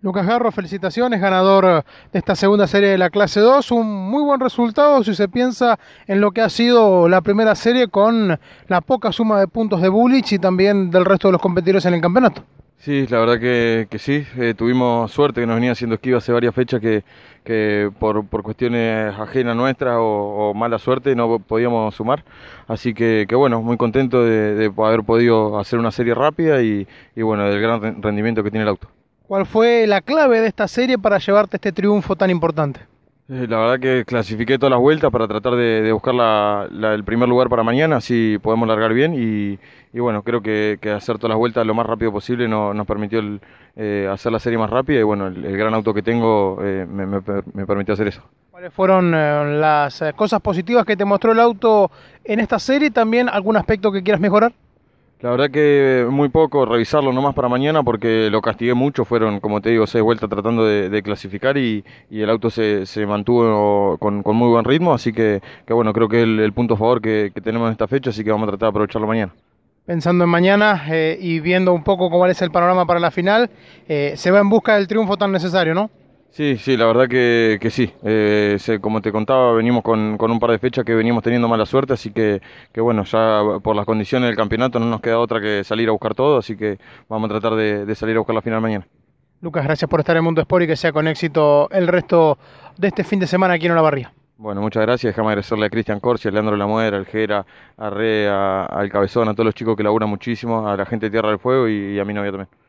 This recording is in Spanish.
Lucas Garro, felicitaciones, ganador de esta segunda serie de la clase 2. Un muy buen resultado si se piensa en lo que ha sido la primera serie con la poca suma de puntos de Bullich y también del resto de los competidores en el campeonato. Sí, la verdad que, sí. Eh, tuvimos suerte que nos venía haciendo esquiva hace varias fechas que, por, cuestiones ajenas nuestras o, mala suerte no podíamos sumar. Así que, bueno, muy contento de, haber podido hacer una serie rápida y, y bueno, del gran rendimiento que tiene el auto. ¿Cuál fue la clave de esta serie para llevarte este triunfo tan importante? Eh, la verdad que clasifiqué todas las vueltas para tratar de, buscar el primer lugar para mañana, así podemos largar bien y, bueno, creo que, hacer todas las vueltas lo más rápido posible no, nos permitió eh, hacer la serie más rápida y bueno, el, gran auto que tengo eh, me, me, permitió hacer eso. ¿Cuáles fueron las cosas positivas que te mostró el auto en esta serie también algún aspecto que quieras mejorar? La verdad que muy poco, revisarlo nomás para mañana porque lo castigué mucho, fueron como te digo seis vueltas tratando de, clasificar y, el auto se, mantuvo con, muy buen ritmo, así que, bueno, creo que es el, punto a favor que, tenemos en esta fecha, así que vamos a tratar de aprovecharlo mañana. Pensando en mañana eh, y viendo un poco cómo es el panorama para la final, eh, se va en busca del triunfo tan necesario, ¿no? Sí, sí, la verdad que, sí. Eh, como te contaba, venimos con, con, un par de fechas que venimos teniendo mala suerte, así que, que, bueno, ya por las condiciones del campeonato no nos queda otra que salir a buscar todo, así que vamos a tratar de, salir a buscar la final mañana. Lucas, gracias por estar en Mundo Sport y que sea con éxito el resto de este fin de semana aquí en Olavarría. Bueno, muchas gracias. Déjame agradecerle a Cristian Corsi, a Leandro Lamuera, al Jera, a Re, al Cabezón, a todos los chicos que laburan muchísimo, a la gente de Tierra del Fuego y a mi novia también.